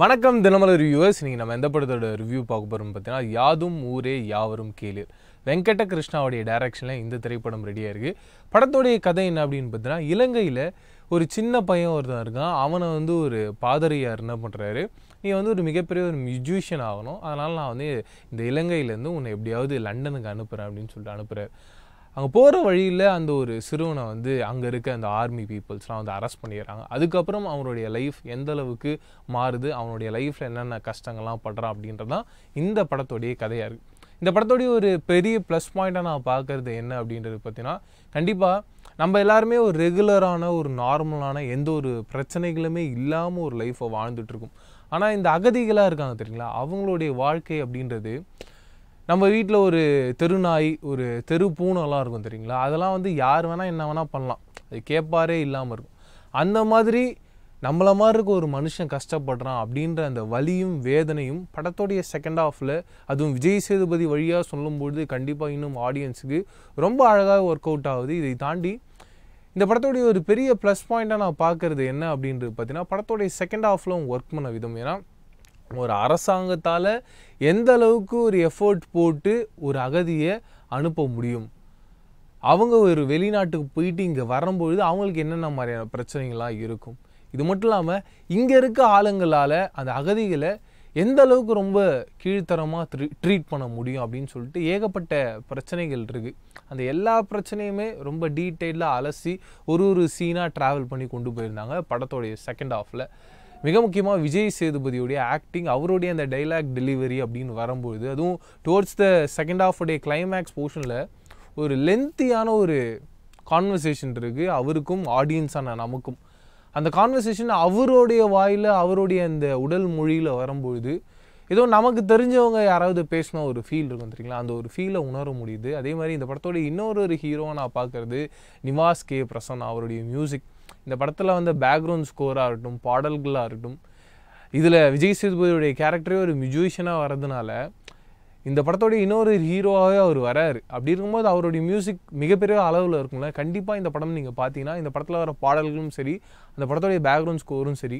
வணக்கம் தினமலர் ரிவ்யூவர்ஸ் நீங்கள் நம்ம எந்த படத்தோட ரிவ்யூ பார்க்க போகிறோம் பார்த்தீங்கன்னா யாதும் ஊரே யாவரும் கேளு வெங்கட கிருஷ்ணாவுடைய டைரக்ஷனில் இந்த திரைப்படம் ரெடியாக இருக்குது படத்தோடைய கதை என்ன அப்படின்னு பார்த்தீங்கன்னா இலங்கையில் ஒரு சின்ன பையன் ஒருத்தன் இருக்கான் அவனை வந்து ஒரு பாதிரியார் என்ன பண்ணுறாரு நீ வந்து ஒரு மிகப்பெரிய ஒரு மியூஜிஷியன் ஆகணும் அதனால் நான் வந்து இந்த இலங்கையிலேருந்து உன்னை எப்படியாவது லண்டனுக்கு அனுப்புகிறேன் அப்படின்னு சொல்லிட்டு அனுப்புகிறார் அங்கே போகிற வழியில் அந்த ஒரு சிறுவனை வந்து அங்கே இருக்க அந்த ஆர்மி பீப்புள்ஸ்லாம் வந்து அரெஸ்ட் பண்ணிடுறாங்க அதுக்கப்புறம் அவனுடைய லைஃப் எந்த அளவுக்கு மாறுது அவனுடைய லைஃப்பில் என்னென்ன கஷ்டங்கள்லாம் படுறான் அப்படின்றதான் இந்த படத்தோடைய கதையாக இருக்குது இந்த படத்தோடைய ஒரு பெரிய ப்ளஸ் பாயிண்ட்டாக நான் பார்க்குறது என்ன அப்படின்றது பார்த்தீங்கன்னா கண்டிப்பாக நம்ம எல்லாருமே ஒரு ரெகுலரான ஒரு நார்மலான எந்த ஒரு பிரச்சனைகளுமே இல்லாமல் ஒரு லைஃப்பை வாழ்ந்துட்டுருக்கும் ஆனால் இந்த அகதிகளாக இருக்காங்க தெரியுங்களா அவங்களுடைய வாழ்க்கை அப்படின்றது நம்ம வீட்டில் ஒரு தெருநாய் ஒரு தெரு பூனெல்லாம் இருக்கும் தெரியுங்களா அதெல்லாம் வந்து யார் வேணால் என்ன வேணால் பண்ணலாம் அது கேட்பாரே இல்லாமல் இருக்கும் அந்த மாதிரி நம்மள மாதிரி இருக்க ஒரு மனுஷன் கஷ்டப்படுறான் அப்படின்ற அந்த வலியும் வேதனையும் படத்தோடைய செகண்ட் ஆஃபில் அதுவும் விஜய் சேதுபதி வழியாக சொல்லும்பொழுது கண்டிப்பாக இன்னும் ஆடியன்ஸுக்கு ரொம்ப அழகாக ஒர்க் அவுட் ஆகுது இதை தாண்டி இந்த படத்தோடைய ஒரு பெரிய ப்ளஸ் பாயிண்ட்டாக நான் பார்க்குறது என்ன அப்படின்றது பார்த்தீங்கன்னா படத்தோடைய செகண்ட் ஆஃபில் ஒர்க் பண்ண விதம் ஏன்னா ஒரு அரசாங்கத்தால் எந்த அளவுக்கு ஒரு எஃபோர்ட் போட்டு ஒரு அகதியை அனுப்ப முடியும் அவங்க ஒரு வெளிநாட்டுக்கு போயிட்டு இங்கே வரும்பொழுது அவங்களுக்கு என்னென்ன மாதிரியான பிரச்சனைகள்லாம் இருக்கும் இது மட்டும் இல்லாமல் இங்கே இருக்க ஆளுங்களால் அந்த அகதிகளை எந்த அளவுக்கு ரொம்ப கீழ்த்தரமாக ட்ரீ ட்ரீட் பண்ண முடியும் அப்படின்னு சொல்லிட்டு ஏகப்பட்ட பிரச்சனைகள் இருக்குது அந்த எல்லா பிரச்சனையுமே ரொம்ப டீட்டெயிலாக அலசி ஒரு ஒரு சீனாக ட்ராவல் பண்ணி கொண்டு போயிருந்தாங்க படத்தோடைய செகண்ட் ஆஃபில் மிக முக்கியமாக விஜய் சேதுபதியோடைய ஆக்டிங் அவருடைய அந்த டைலாக் டெலிவரி அப்படின்னு வரும்பொழுது அதுவும் towards the second half day climax போர்ஷனில் ஒரு லென்த்தியான ஒரு கான்வர்சேஷன் இருக்குது அவருக்கும் ஆடியன்ஸான நமக்கும் அந்த கான்வர்சேஷன் அவருடைய வாயில் அவருடைய அந்த உடல் மொழியில் வரும்பொழுது ஏதோ நமக்கு தெரிஞ்சவங்க யாராவது பேசின ஒரு ஃபீல் இருக்கும் தெரியுங்களா அந்த ஒரு ஃபீலை உணர முடியுது அதே மாதிரி இந்த படத்தோட இன்னொரு ஒரு ஹீரோவை நான் பார்க்குறது நிவாஸ் கே பிரசன்னா அவருடைய மியூசிக் இந்த படத்தில் வந்து பேக்ரவுண்ட் ஸ்கோராக இருக்கட்டும் பாடல்களாக இருக்கட்டும் இதில் விஜய் சேதுபதியுடைய கேரக்டரே ஒரு மியூசிஷியனாக வரதுனால இந்த படத்தோடைய இன்னொரு ஹீரோவாகவே அவர் வராரு அப்படி இருக்கும்போது அவருடைய மியூசிக் மிகப்பெரிய அளவில் இருக்கும்ல கண்டிப்பாக இந்த படம் நீங்கள் பார்த்தீங்கன்னா இந்த படத்தில் வர பாடல்களும் சரி அந்த படத்தோடைய பேக்ரவுண்ட் ஸ்கோரும் சரி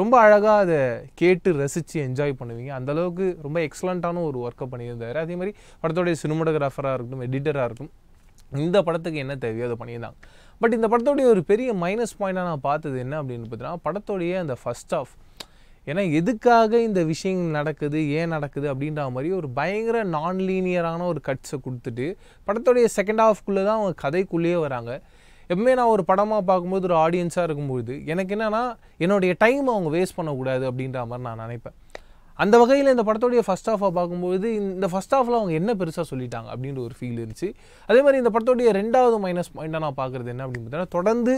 ரொம்ப அழகாக அதை கேட்டு ரசித்து என்ஜாய் பண்ணுவீங்க அந்தளவுக்கு ரொம்ப எக்ஸலண்ட்டான ஒரு ஒர்க்கை பண்ணியிருந்தார் அதே மாதிரி படத்தோடைய சினிமோட்டோகிராஃபராக இருக்கட்டும் எடிட்டராக இருக்கட்டும் இந்த படத்துக்கு என்ன தேவையோ அதை பண்ணியிருந்தாங்க பட் இந்த படத்தோடைய ஒரு பெரிய மைனஸ் பாயிண்டாக நான் பார்த்தது என்ன அப்படின்னு பார்த்தீங்கன்னா படத்தோடைய அந்த ஃபஸ்ட் ஆஃப் ஏன்னா எதுக்காக இந்த விஷயம் நடக்குது ஏன் நடக்குது அப்படின்ற மாதிரி ஒரு பயங்கர நான் லீனியரான ஒரு கட்ஸை கொடுத்துட்டு படத்துடைய செகண்ட் ஆஃப்குள்ளே தான் அவங்க கதைக்குள்ளேயே வராங்க எப்பவுமே நான் ஒரு படமாக பார்க்கும்போது ஒரு ஆடியன்ஸாக இருக்கும்பொழுது எனக்கு என்னென்னா என்னுடைய டைம் அவங்க வேஸ்ட் பண்ணக்கூடாது அப்படின்ற மாதிரி நான் நினைப்பேன் அந்த வகையில் இந்த படத்தோடைய ஃபஸ்ட் ஆஃபாக பார்க்கும்போது இந்த ஃபஸ்ட் ஆஃபில் அவங்க என்ன பெருசாக சொல்லிட்டாங்க அப்படின்ற ஒரு ஃபீல் இருந்துச்சு அதே மாதிரி இந்த படத்தோடைய ரெண்டாவது மைனஸ் பாயிண்டாக நான் பார்க்குறது என்ன அப்படின்னு பார்த்தீங்கன்னா தொடர்ந்து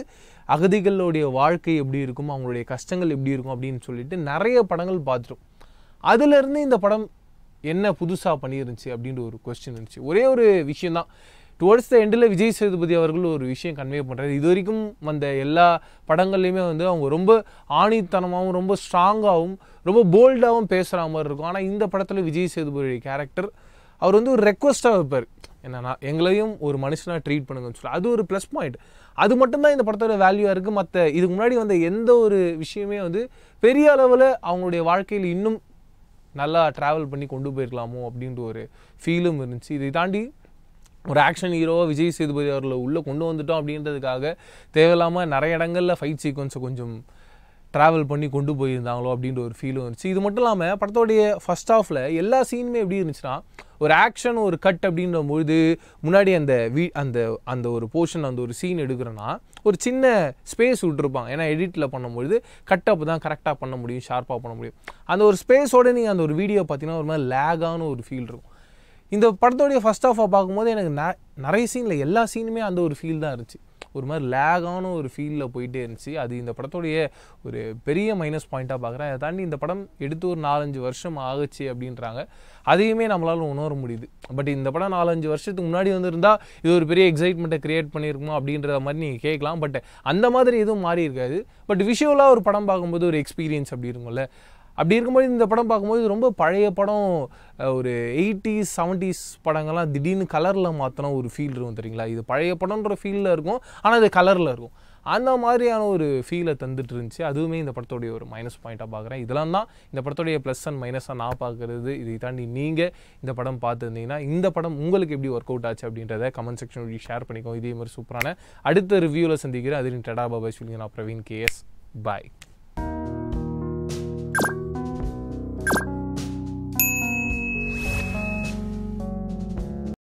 அகதிகளுடைய வாழ்க்கை எப்படி இருக்கும் அவங்களுடைய கஷ்டங்கள் எப்படி இருக்கும் அப்படின்னு சொல்லிட்டு நிறைய படங்கள் பார்த்துரும் அதுலேருந்து இந்த படம் என்ன புதுசாக பண்ணியிருந்துச்சு அப்படின்ற ஒரு கொஸ்டின் இருந்துச்சு ஒரே ஒரு விஷயந்தான் டுவர்ட்ஸ் த எண்டில் விஜய் சேதுபதி அவர்கள் ஒரு விஷயம் கன்வே பண்ணுறாரு இது வரைக்கும் வந்த எல்லா படங்கள்லையுமே வந்து அவங்க ரொம்ப ஆணித்தனமாகவும் ரொம்ப ஸ்ட்ராங்காகவும் ரொம்ப போல்டாகவும் பேசுகிற மாதிரி இருக்கும் ஆனால் இந்த படத்தில் விஜய் சேதுபதியுடைய கேரக்டர் அவர் வந்து ஒரு ரெக்வஸ்ட்டாக வைப்பார் என்னன்னா எங்களையும் ஒரு மனுஷனாக ட்ரீட் பண்ணுங்கன்னு சொல்லி அது ஒரு ப்ளஸ் பாயிண்ட் அது மட்டும்தான் இந்த படத்தோட வேல்யூவாக இருக்குது மற்ற இதுக்கு முன்னாடி வந்த எந்த ஒரு விஷயமே வந்து பெரிய அளவில் அவங்களுடைய வாழ்க்கையில் இன்னும் நல்லா ட்ராவல் பண்ணி கொண்டு போயிருக்கலாமோ அப்படின்ற ஒரு ஃபீலும் இருந்துச்சு இதை தாண்டி ஒரு ஆக்ஷன் ஹீரோ விஜய் சேதுபதி அவர்களை உள்ளே கொண்டு வந்துட்டோம் அப்படின்றதுக்காக தேவையில்லாமல் நிறைய இடங்களில் ஃபைட் சீக்வன்ஸை கொஞ்சம் ட்ராவல் பண்ணி கொண்டு போயிருந்தாங்களோ அப்படின்ற ஒரு ஃபீலும் இருந்துச்சு இது மட்டும் இல்லாமல் படத்தோடைய ஃபஸ்ட் ஆஃபில் எல்லா சீனுமே எப்படி இருந்துச்சுன்னா ஒரு ஆக்ஷன் ஒரு கட் அப்படின்ற பொழுது முன்னாடி அந்த வீ அந்த அந்த ஒரு போர்ஷன் அந்த ஒரு சீன் எடுக்கிறோன்னா ஒரு சின்ன ஸ்பேஸ் விட்டுருப்பாங்க ஏன்னா எடிட்டில் பண்ணும்பொழுது கட் தான் கரெக்டாக பண்ண முடியும் ஷார்ப்பாக பண்ண முடியும் அந்த ஒரு ஸ்பேஸோடு நீங்கள் அந்த ஒரு வீடியோ பார்த்தீங்கன்னா ஒரு மாதிரி லேகான ஒரு ஃபீல் இருக்கும் இந்த படத்தோடைய ஃபஸ்ட் ஆஃபாக பார்க்கும்போது எனக்கு நிறைய சீனில் எல்லா சீனுமே அந்த ஒரு ஃபீல் தான் இருந்துச்சு ஒரு மாதிரி லேகான ஒரு ஃபீலில் போயிட்டே இருந்துச்சு அது இந்த படத்துடைய ஒரு பெரிய மைனஸ் பாயிண்ட்டாக பார்க்குறேன் அதை தாண்டி இந்த படம் எடுத்து ஒரு நாலஞ்சு வருஷம் ஆகுச்சு அப்படின்றாங்க அதையுமே நம்மளால் உணர முடியுது பட் இந்த படம் நாலஞ்சு வருஷத்துக்கு முன்னாடி வந்திருந்தால் இது ஒரு பெரிய எக்ஸைட்மெண்ட்டை க்ரியேட் பண்ணியிருக்குமா அப்படின்றத மாதிரி நீங்கள் கேட்கலாம் பட் அந்த மாதிரி எதுவும் மாறி இருக்காது பட் விஷுவலாக ஒரு படம் பார்க்கும்போது ஒரு எக்ஸ்பீரியன்ஸ் அப்படி இருக்கும்ல அப்படி இருக்கும்போது இந்த படம் பார்க்கும்போது ரொம்ப பழைய படம் ஒரு எயிட்டிஸ் செவன்டிஸ் படங்கள்லாம் திடீர்னு கலரில் மாற்றின ஒரு ஃபீல் இருக்கும் தெரியுங்களா இது பழைய படம்ன்ற ஃபீலில் இருக்கும் ஆனால் இது கலரில் இருக்கும் அந்த மாதிரியான ஒரு ஃபீலை தந்துட்டு இருந்துச்சு அதுவுமே இந்த படத்துடைய ஒரு மைனஸ் பாயிண்ட்டாக பார்க்குறேன் இதெல்லாம் தான் இந்த படத்துடைய ப்ளஸ் அண்ட் மைனஸாக நான் பார்க்குறது இதை தாண்டி நீங்கள் இந்த படம் பார்த்துருந்தீங்கன்னா இந்த படம் உங்களுக்கு எப்படி ஒர்க் அவுட் ஆச்சு அப்படின்றத கமெண்ட் செக்ஷன் வழி ஷேர் பண்ணிக்கோ இதே மாதிரி சூப்பரான அடுத்த ரிவ்யூவில் சந்திக்கிறேன் அதுலேயும் டடா பாபா சொல்லிங்க நான் பிரவீன் கேஎஸ் பாய்